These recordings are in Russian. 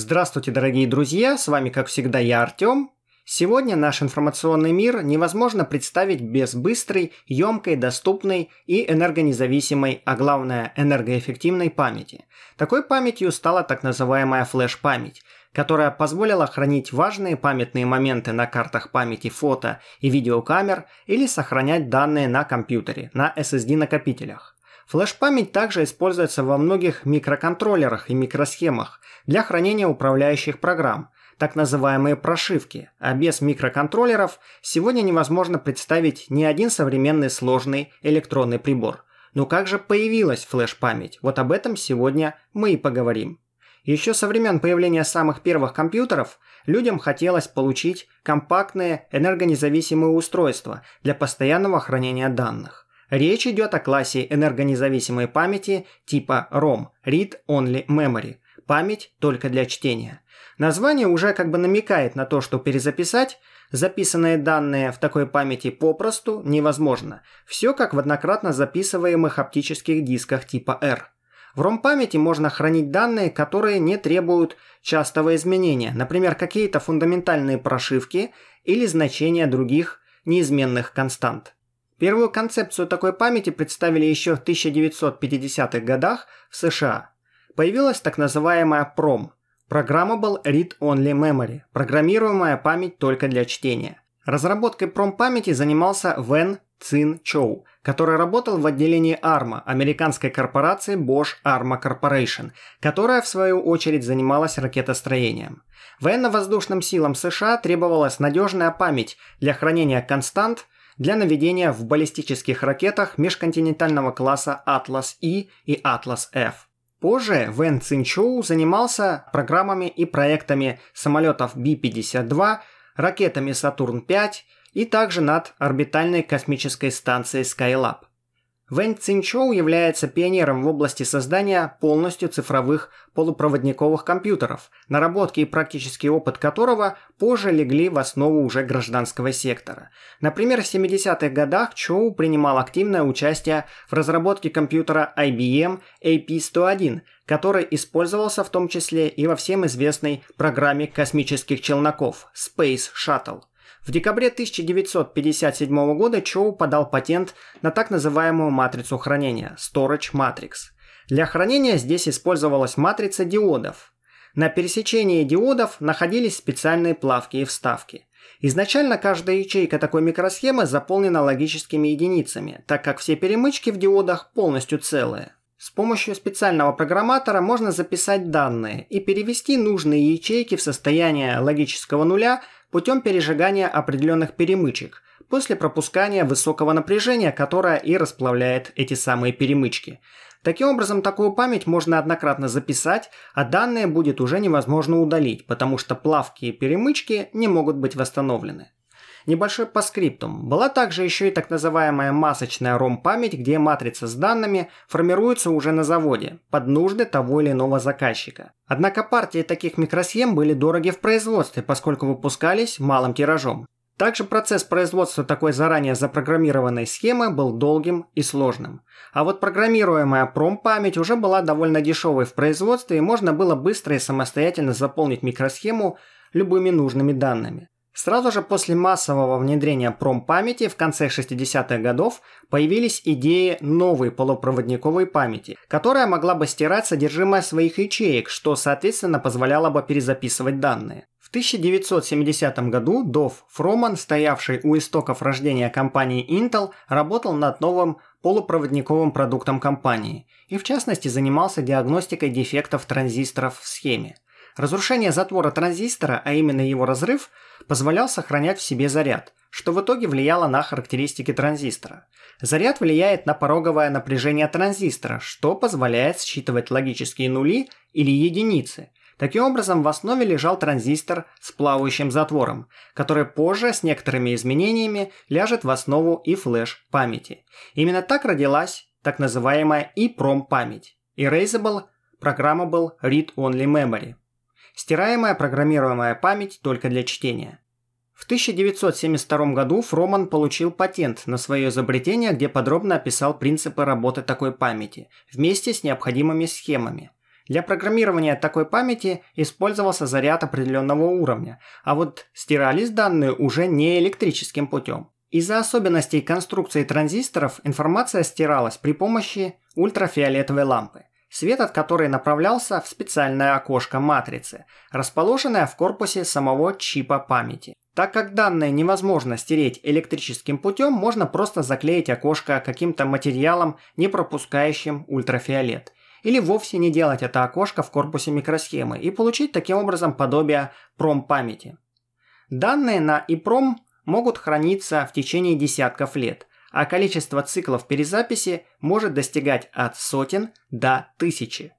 Здравствуйте, дорогие друзья, с вами, как всегда, я Артем. Сегодня наш информационный мир невозможно представить без быстрой, емкой, доступной и энергонезависимой, а главное, энергоэффективной памяти. Такой памятью стала так называемая флеш-память, которая позволила хранить важные памятные моменты на картах памяти фото и видеокамер или сохранять данные на компьютере, на SSD-накопителях. Флеш-память также используется во многих микроконтроллерах и микросхемах для хранения управляющих программ, так называемые прошивки, а без микроконтроллеров сегодня невозможно представить ни один современный сложный электронный прибор. Но как же появилась флеш-память? Вот об этом сегодня мы и поговорим. Еще со времен появления самых первых компьютеров людям хотелось получить компактные энергонезависимые устройства для постоянного хранения данных. Речь идет о классе энергонезависимой памяти типа ROM – Read Only Memory – память только для чтения. Название уже как бы намекает на то, что перезаписать записанные данные в такой памяти попросту невозможно. Все как в однократно записываемых оптических дисках типа R. В ROM-памяти можно хранить данные, которые не требуют частого изменения, например, какие-то фундаментальные прошивки или значения других неизменных констант. Первую концепцию такой памяти представили еще в 1950-х годах в США. Появилась так называемая PROM – Programmable Read-Only Memory – программируемая память только для чтения. Разработкой PROM-памяти занимался Вен Цин Чоу, который работал в отделении ARMA, американской корпорации Bosch ARMA Corporation, которая в свою очередь занималась ракетостроением. Военно-воздушным силам США требовалась надежная память для хранения констант – для наведения в баллистических ракетах межконтинентального класса «Атлас-И» и «Атлас-Ф». Позже Вэн Цинчоу занимался программами и проектами самолетов b 52 ракетами «Сатурн-5» и также над орбитальной космической станцией Skylab. Вэнь Цинчоу является пионером в области создания полностью цифровых полупроводниковых компьютеров, наработки и практический опыт которого позже легли в основу уже гражданского сектора. Например, в 70-х годах Чоу принимал активное участие в разработке компьютера IBM AP101, который использовался в том числе и во всем известной программе космических челноков Space Shuttle – в декабре 1957 года Чоу подал патент на так называемую матрицу хранения – Storage Matrix. Для хранения здесь использовалась матрица диодов. На пересечении диодов находились специальные плавки и вставки. Изначально каждая ячейка такой микросхемы заполнена логическими единицами, так как все перемычки в диодах полностью целые. С помощью специального программатора можно записать данные и перевести нужные ячейки в состояние логического нуля – путем пережигания определенных перемычек после пропускания высокого напряжения, которое и расплавляет эти самые перемычки. Таким образом, такую память можно однократно записать, а данные будет уже невозможно удалить, потому что плавки и перемычки не могут быть восстановлены. Небольшой по скриптум. Была также еще и так называемая масочная ROM память где матрица с данными формируется уже на заводе, под нужды того или иного заказчика. Однако партии таких микросхем были дороги в производстве, поскольку выпускались малым тиражом. Также процесс производства такой заранее запрограммированной схемы был долгим и сложным. А вот программируемая промпамять уже была довольно дешевой в производстве и можно было быстро и самостоятельно заполнить микросхему любыми нужными данными. Сразу же после массового внедрения промпамяти в конце 60-х годов появились идеи новой полупроводниковой памяти, которая могла бы стирать содержимое своих ячеек, что, соответственно, позволяло бы перезаписывать данные. В 1970 году Дов Фроман, стоявший у истоков рождения компании Intel, работал над новым полупроводниковым продуктом компании и в частности занимался диагностикой дефектов транзисторов в схеме. Разрушение затвора транзистора, а именно его разрыв, позволял сохранять в себе заряд, что в итоге влияло на характеристики транзистора. Заряд влияет на пороговое напряжение транзистора, что позволяет считывать логические нули или единицы. Таким образом, в основе лежал транзистор с плавающим затвором, который позже с некоторыми изменениями ляжет в основу и флеш памяти. Именно так родилась так называемая EEPROM память. Erasable Programmable Read-Only Memory – Стираемая программируемая память только для чтения. В 1972 году Фроман получил патент на свое изобретение, где подробно описал принципы работы такой памяти, вместе с необходимыми схемами. Для программирования такой памяти использовался заряд определенного уровня, а вот стирались данные уже не электрическим путем. Из-за особенностей конструкции транзисторов информация стиралась при помощи ультрафиолетовой лампы – свет от которой направлялся в специальное окошко матрицы, расположенное в корпусе самого чипа памяти. Так как данные невозможно стереть электрическим путем, можно просто заклеить окошко каким-то материалом, не пропускающим ультрафиолет. Или вовсе не делать это окошко в корпусе микросхемы и получить таким образом подобие памяти. Данные на ИПРОМ могут храниться в течение десятков лет, а количество циклов перезаписи может достигать от сотен до тысячи.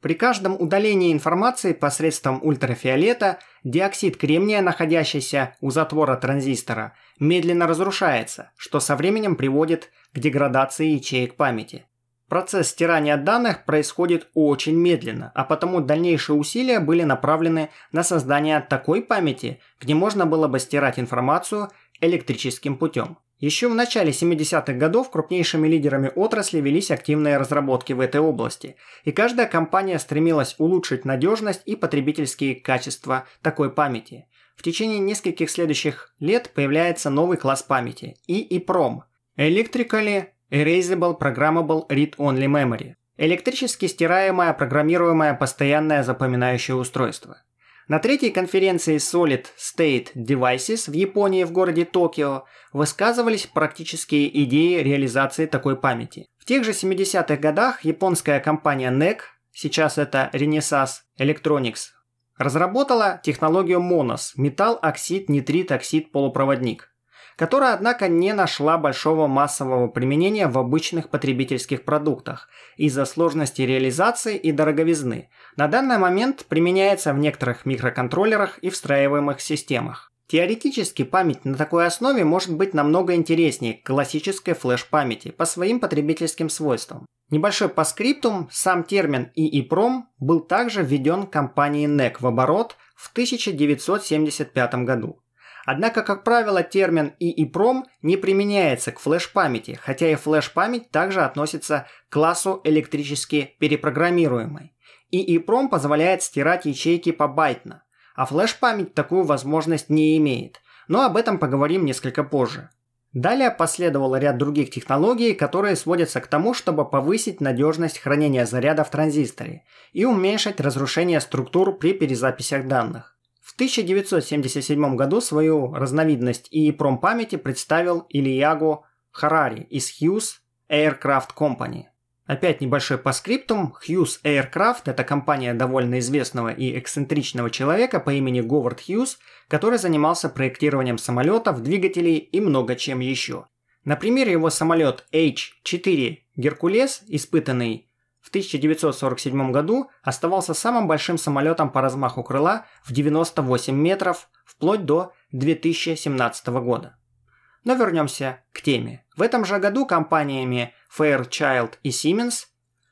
При каждом удалении информации посредством ультрафиолета диоксид кремния, находящийся у затвора транзистора, медленно разрушается, что со временем приводит к деградации ячеек памяти. Процесс стирания данных происходит очень медленно, а потому дальнейшие усилия были направлены на создание такой памяти, где можно было бы стирать информацию электрическим путем. Еще в начале 70-х годов крупнейшими лидерами отрасли велись активные разработки в этой области, и каждая компания стремилась улучшить надежность и потребительские качества такой памяти. В течение нескольких следующих лет появляется новый класс памяти – EEPROM – Electrically Erasable Programmable Read-Only Memory – электрически стираемое программируемое постоянное запоминающее устройство. На третьей конференции Solid State Devices в Японии в городе Токио высказывались практические идеи реализации такой памяти. В тех же 70-х годах японская компания NEC, сейчас это Renesas Electronics, разработала технологию MONOS – металл оксид нитрит оксид полупроводник которая, однако, не нашла большого массового применения в обычных потребительских продуктах из-за сложности реализации и дороговизны. На данный момент применяется в некоторых микроконтроллерах и встраиваемых системах. Теоретически память на такой основе может быть намного интереснее классической флеш-памяти по своим потребительским свойствам. Небольшой по скриптум, сам термин EEPROM был также введен компанией NEC в оборот в 1975 году. Однако, как правило, термин EEPROM не применяется к флеш-памяти, хотя и флеш-память также относится к классу электрически перепрограммируемой. EEPROM позволяет стирать ячейки по побайтно, а флеш-память такую возможность не имеет, но об этом поговорим несколько позже. Далее последовал ряд других технологий, которые сводятся к тому, чтобы повысить надежность хранения заряда в транзисторе и уменьшить разрушение структур при перезаписях данных. 1977 году свою разновидность и промпамяти представил Ильяго Харари из Hughes Aircraft Company. Опять небольшой по скриптум. Hughes Aircraft – это компания довольно известного и эксцентричного человека по имени Говард Хьюз, который занимался проектированием самолетов, двигателей и много чем еще. На примере его самолет H-4 «Геркулес», испытанный в 1947 году оставался самым большим самолетом по размаху крыла в 98 метров вплоть до 2017 года. Но вернемся к теме. В этом же году компаниями Fairchild и Siemens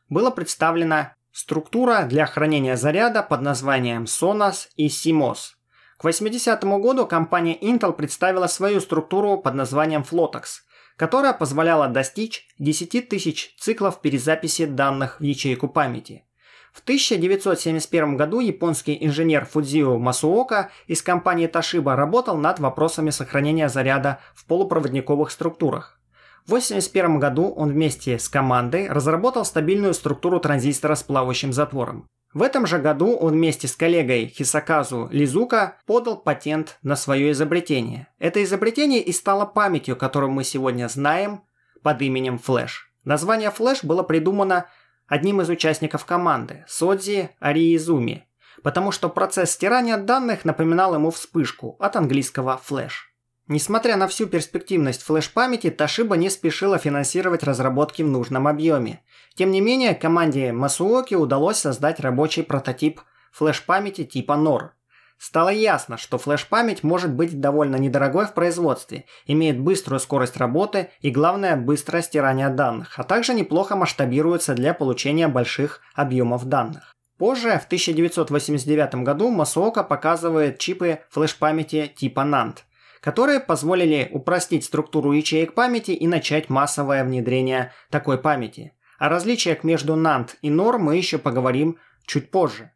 была представлена структура для хранения заряда под названием Sonos и Simos. К 80 году компания Intel представила свою структуру под названием Flotex – которая позволяла достичь 10 тысяч циклов перезаписи данных в ячейку памяти. В 1971 году японский инженер Фудзио Масуока из компании Toshiba работал над вопросами сохранения заряда в полупроводниковых структурах. В 1981 году он вместе с командой разработал стабильную структуру транзистора с плавающим затвором. В этом же году он вместе с коллегой Хисаказу Лизука подал патент на свое изобретение. Это изобретение и стало памятью, которую мы сегодня знаем под именем флэш. Название флэш было придумано одним из участников команды – Содзи Ариизуми, потому что процесс стирания данных напоминал ему вспышку от английского флэш. Несмотря на всю перспективность флеш-памяти, Toshiba не спешила финансировать разработки в нужном объеме. Тем не менее, команде Масуоки удалось создать рабочий прототип флеш-памяти типа NOR. Стало ясно, что флеш-память может быть довольно недорогой в производстве, имеет быструю скорость работы и, главное, быстрое стирание данных, а также неплохо масштабируется для получения больших объемов данных. Позже, в 1989 году, Масуока показывает чипы флеш-памяти типа NAND – которые позволили упростить структуру ячеек памяти и начать массовое внедрение такой памяти. О различиях между NAND и NOR мы еще поговорим чуть позже.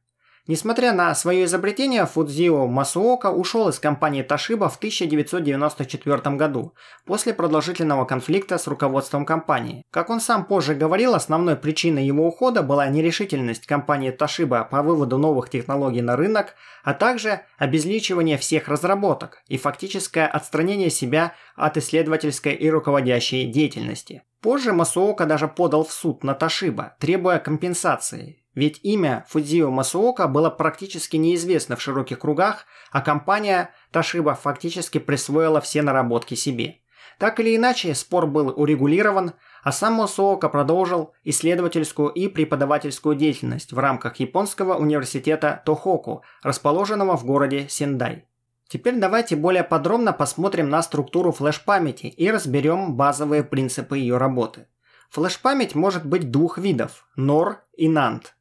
Несмотря на свое изобретение, Фудзио Масуока ушел из компании Toshiba в 1994 году, после продолжительного конфликта с руководством компании. Как он сам позже говорил, основной причиной его ухода была нерешительность компании Toshiba по выводу новых технологий на рынок, а также обезличивание всех разработок и фактическое отстранение себя от исследовательской и руководящей деятельности. Позже Масуока даже подал в суд на Ташиба, требуя компенсации, ведь имя Фудзио Масуока было практически неизвестно в широких кругах, а компания Ташиба фактически присвоила все наработки себе. Так или иначе, спор был урегулирован, а сам Масуока продолжил исследовательскую и преподавательскую деятельность в рамках японского университета Тохоку, расположенного в городе Сендай. Теперь давайте более подробно посмотрим на структуру флеш-памяти и разберем базовые принципы ее работы. Флеш-память может быть двух видов – NOR и NAND –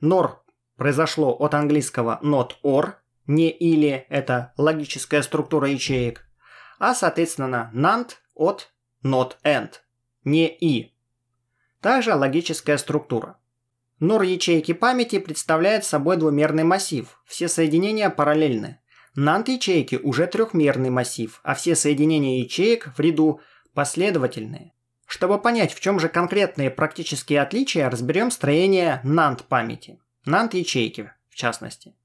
Нор произошло от английского not or, не или, это логическая структура ячеек, а, соответственно, nant от not and, не и. Также логическая структура. Нор ячейки памяти представляет собой двумерный массив, все соединения параллельны. Нант ячейки уже трехмерный массив, а все соединения ячеек в ряду последовательные. Чтобы понять, в чем же конкретные практические отличия, разберем строение NAND памяти, NAND ячейки в частности,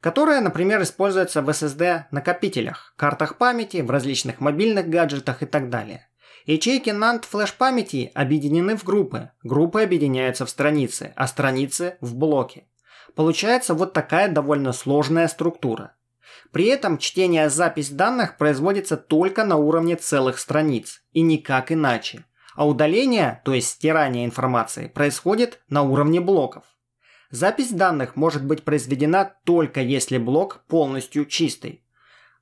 которая, например, используется в SSD-накопителях, картах памяти, в различных мобильных гаджетах и так далее. Ячейки NAND флеш-памяти объединены в группы, группы объединяются в страницы, а страницы в блоки. Получается вот такая довольно сложная структура. При этом чтение-запись данных производится только на уровне целых страниц, и никак иначе а удаление, то есть стирание информации, происходит на уровне блоков. Запись данных может быть произведена только если блок полностью чистый.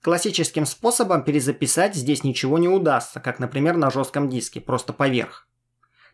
Классическим способом перезаписать здесь ничего не удастся, как, например, на жестком диске, просто поверх.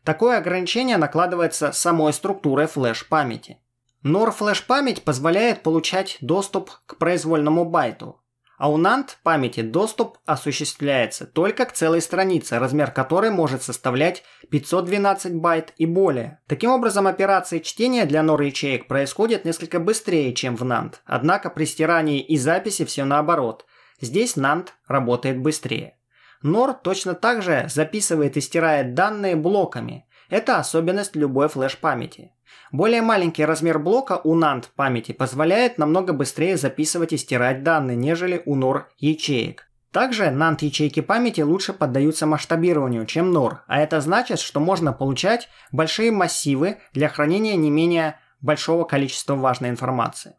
Такое ограничение накладывается самой структурой флеш-памяти. NOR флеш-память позволяет получать доступ к произвольному байту, а у NAND памяти доступ осуществляется только к целой странице, размер которой может составлять 512 байт и более. Таким образом, операции чтения для NOR ячеек происходят несколько быстрее, чем в NAND. Однако при стирании и записи все наоборот. Здесь NAND работает быстрее. NOR точно так же записывает и стирает данные блоками – это особенность любой флеш-памяти. Более маленький размер блока у NAND памяти позволяет намного быстрее записывать и стирать данные, нежели у NOR ячеек. Также NAND ячейки памяти лучше поддаются масштабированию, чем NOR, а это значит, что можно получать большие массивы для хранения не менее большого количества важной информации.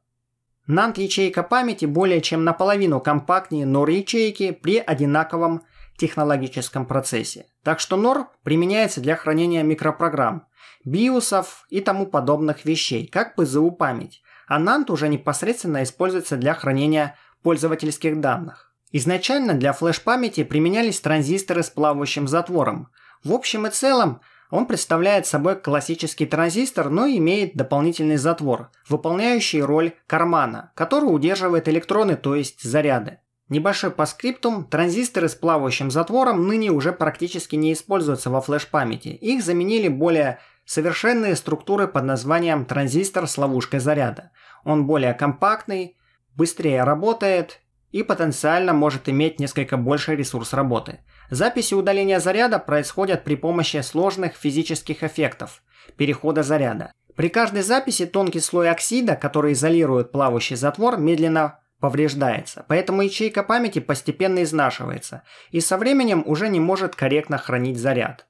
NAND ячейка памяти более чем наполовину компактнее NOR ячейки при одинаковом технологическом процессе. Так что NOR применяется для хранения микропрограмм, биосов и тому подобных вещей, как ПЗУ-память, а NAND уже непосредственно используется для хранения пользовательских данных. Изначально для флеш-памяти применялись транзисторы с плавающим затвором. В общем и целом, он представляет собой классический транзистор, но имеет дополнительный затвор, выполняющий роль кармана, который удерживает электроны, то есть заряды. Небольшой по скриптум, транзисторы с плавающим затвором ныне уже практически не используются во флеш-памяти. Их заменили более совершенные структуры под названием транзистор с ловушкой заряда. Он более компактный, быстрее работает и потенциально может иметь несколько больше ресурс работы. Записи удаления заряда происходят при помощи сложных физических эффектов – перехода заряда. При каждой записи тонкий слой оксида, который изолирует плавающий затвор, медленно повреждается, поэтому ячейка памяти постепенно изнашивается и со временем уже не может корректно хранить заряд.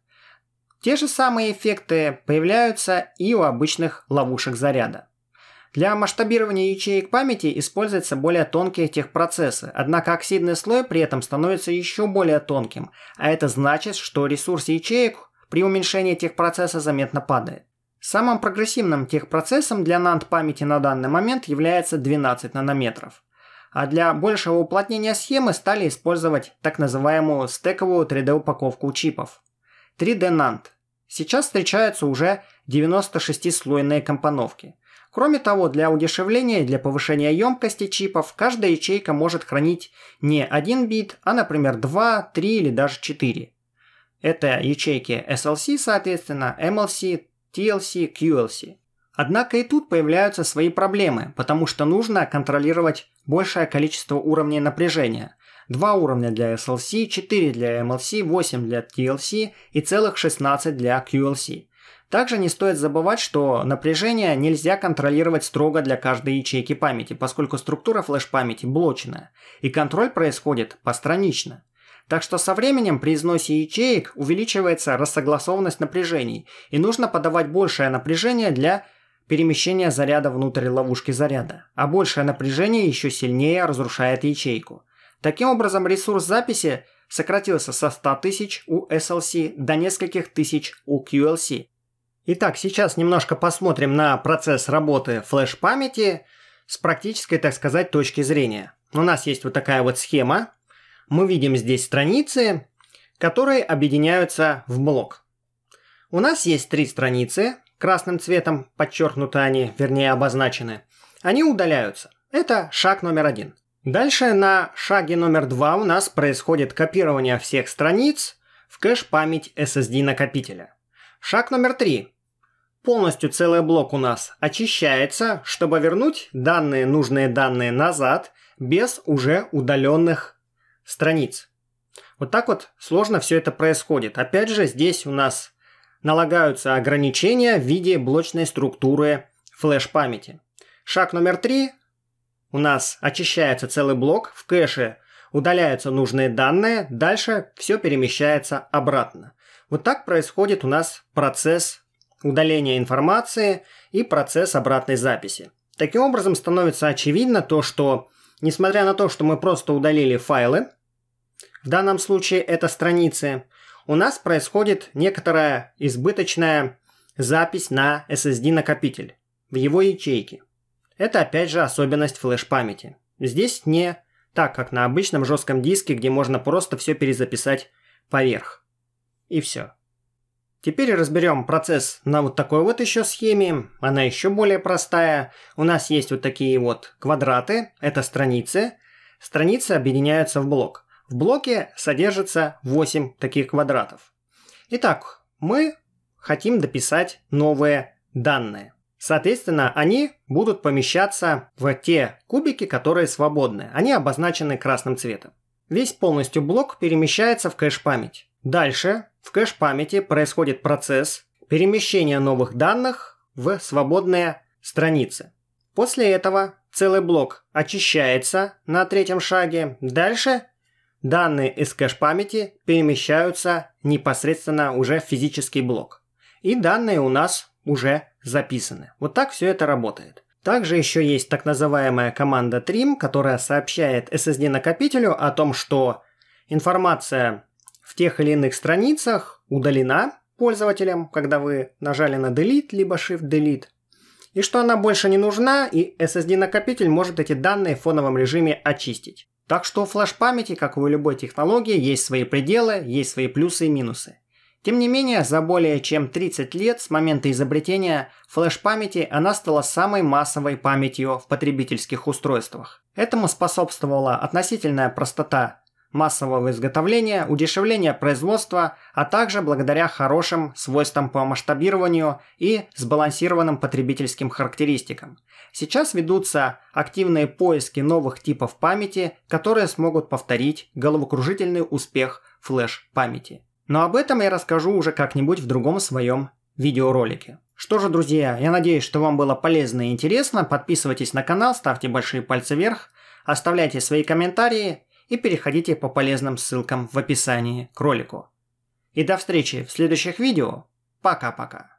Те же самые эффекты появляются и у обычных ловушек заряда. Для масштабирования ячеек памяти используются более тонкие техпроцессы, однако оксидный слой при этом становится еще более тонким, а это значит, что ресурс ячеек при уменьшении техпроцесса заметно падает. Самым прогрессивным техпроцессом для NAND памяти на данный момент является 12 нанометров а для большего уплотнения схемы стали использовать так называемую стековую 3D-упаковку чипов. 3D NAND. Сейчас встречаются уже 96-слойные компоновки. Кроме того, для удешевления и для повышения емкости чипов каждая ячейка может хранить не один бит, а, например, 2, 3 или даже 4. Это ячейки SLC, соответственно, MLC, TLC, QLC – Однако и тут появляются свои проблемы, потому что нужно контролировать большее количество уровней напряжения. Два уровня для SLC, 4 для MLC, 8 для TLC и целых 16 для QLC. Также не стоит забывать, что напряжение нельзя контролировать строго для каждой ячейки памяти, поскольку структура флеш-памяти блочная, и контроль происходит постранично. Так что со временем при износе ячеек увеличивается рассогласованность напряжений, и нужно подавать большее напряжение для перемещение заряда внутрь ловушки заряда, а большее напряжение еще сильнее разрушает ячейку. Таким образом, ресурс записи сократился со 100 тысяч у SLC до нескольких тысяч у QLC. Итак, сейчас немножко посмотрим на процесс работы флеш-памяти с практической, так сказать, точки зрения. У нас есть вот такая вот схема. Мы видим здесь страницы, которые объединяются в блок. У нас есть три страницы, красным цветом подчеркнуты они, вернее обозначены, они удаляются. Это шаг номер один. Дальше на шаге номер два у нас происходит копирование всех страниц в кэш-память SSD накопителя. Шаг номер три. Полностью целый блок у нас очищается, чтобы вернуть данные, нужные данные назад без уже удаленных страниц. Вот так вот сложно все это происходит. Опять же, здесь у нас налагаются ограничения в виде блочной структуры флеш-памяти. Шаг номер три. У нас очищается целый блок в кэше, удаляются нужные данные, дальше все перемещается обратно. Вот так происходит у нас процесс удаления информации и процесс обратной записи. Таким образом становится очевидно то, что несмотря на то, что мы просто удалили файлы, в данном случае это страницы, у нас происходит некоторая избыточная запись на SSD-накопитель в его ячейке. Это опять же особенность флеш-памяти. Здесь не так, как на обычном жестком диске, где можно просто все перезаписать поверх. И все. Теперь разберем процесс на вот такой вот еще схеме. Она еще более простая. У нас есть вот такие вот квадраты. Это страницы. Страницы объединяются в блок. В блоке содержится 8 таких квадратов. Итак, мы хотим дописать новые данные. Соответственно, они будут помещаться в те кубики, которые свободны. Они обозначены красным цветом. Весь полностью блок перемещается в кэш-память. Дальше в кэш-памяти происходит процесс перемещения новых данных в свободные страницы. После этого целый блок очищается на третьем шаге. Дальше Данные из кэш-памяти перемещаются непосредственно уже в физический блок. И данные у нас уже записаны. Вот так все это работает. Также еще есть так называемая команда trim, которая сообщает SSD-накопителю о том, что информация в тех или иных страницах удалена пользователям, когда вы нажали на Delete, либо Shift Delete, и что она больше не нужна, и SSD-накопитель может эти данные в фоновом режиме очистить. Так что у флеш-памяти, как и у любой технологии, есть свои пределы, есть свои плюсы и минусы. Тем не менее, за более чем 30 лет с момента изобретения флеш-памяти она стала самой массовой памятью в потребительских устройствах. Этому способствовала относительная простота массового изготовления, удешевления производства, а также благодаря хорошим свойствам по масштабированию и сбалансированным потребительским характеристикам. Сейчас ведутся активные поиски новых типов памяти, которые смогут повторить головокружительный успех флеш-памяти. Но об этом я расскажу уже как-нибудь в другом своем видеоролике. Что же, друзья, я надеюсь, что вам было полезно и интересно. Подписывайтесь на канал, ставьте большие пальцы вверх, оставляйте свои комментарии, и переходите по полезным ссылкам в описании к ролику. И до встречи в следующих видео. Пока-пока.